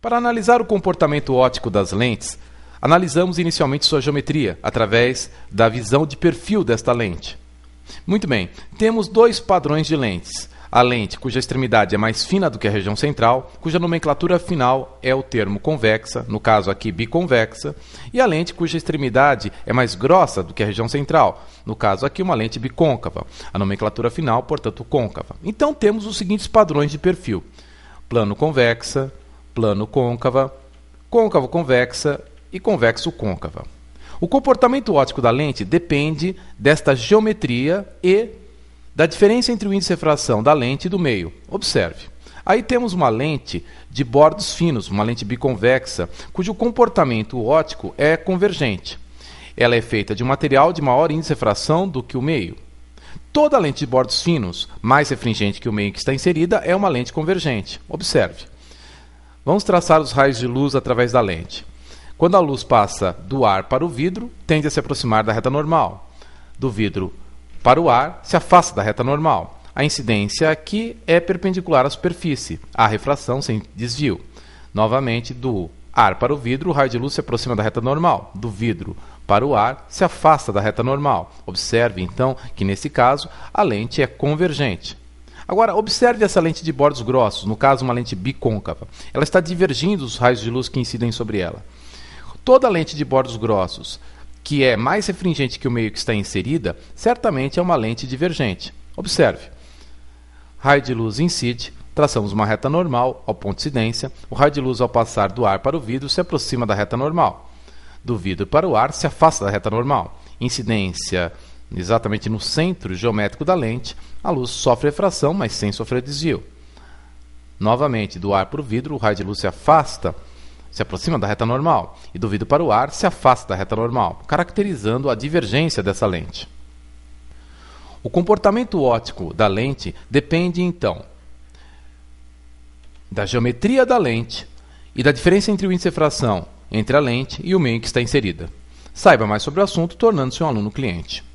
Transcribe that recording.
Para analisar o comportamento óptico das lentes, analisamos inicialmente sua geometria através da visão de perfil desta lente. Muito bem, temos dois padrões de lentes. A lente cuja extremidade é mais fina do que a região central, cuja nomenclatura final é o termo convexa, no caso aqui biconvexa, e a lente cuja extremidade é mais grossa do que a região central, no caso aqui uma lente bicôncava, a nomenclatura final, portanto, côncava. Então temos os seguintes padrões de perfil: plano convexa, plano côncava, côncavo convexa e convexo côncava. O comportamento óptico da lente depende desta geometria e da diferença entre o índice de refração da lente e do meio. Observe. Aí temos uma lente de bordos finos, uma lente biconvexa, cujo comportamento óptico é convergente. Ela é feita de um material de maior índice de refração do que o meio. Toda lente de bordos finos, mais refringente que o meio que está inserida, é uma lente convergente. Observe. Vamos traçar os raios de luz através da lente. Quando a luz passa do ar para o vidro, tende a se aproximar da reta normal. Do vidro para o ar, se afasta da reta normal. A incidência aqui é perpendicular à superfície, a refração sem desvio. Novamente, do ar para o vidro, o raio de luz se aproxima da reta normal. Do vidro para o ar, se afasta da reta normal. Observe, então, que nesse caso, a lente é convergente. Agora, observe essa lente de bordos grossos, no caso uma lente bicôncava. Ela está divergindo os raios de luz que incidem sobre ela. Toda lente de bordos grossos que é mais refringente que o meio que está inserida, certamente é uma lente divergente. Observe. Raio de luz incide, traçamos uma reta normal ao ponto de incidência. O raio de luz ao passar do ar para o vidro se aproxima da reta normal. Do vidro para o ar se afasta da reta normal. Incidência exatamente no centro geométrico da lente, a luz sofre refração, mas sem sofrer desvio. Novamente, do ar para o vidro, o raio de luz se afasta, se aproxima da reta normal, e do vidro para o ar, se afasta da reta normal, caracterizando a divergência dessa lente. O comportamento óptico da lente depende, então, da geometria da lente e da diferença entre o índice de refração entre a lente e o meio em que está inserida. Saiba mais sobre o assunto tornando-se um aluno cliente.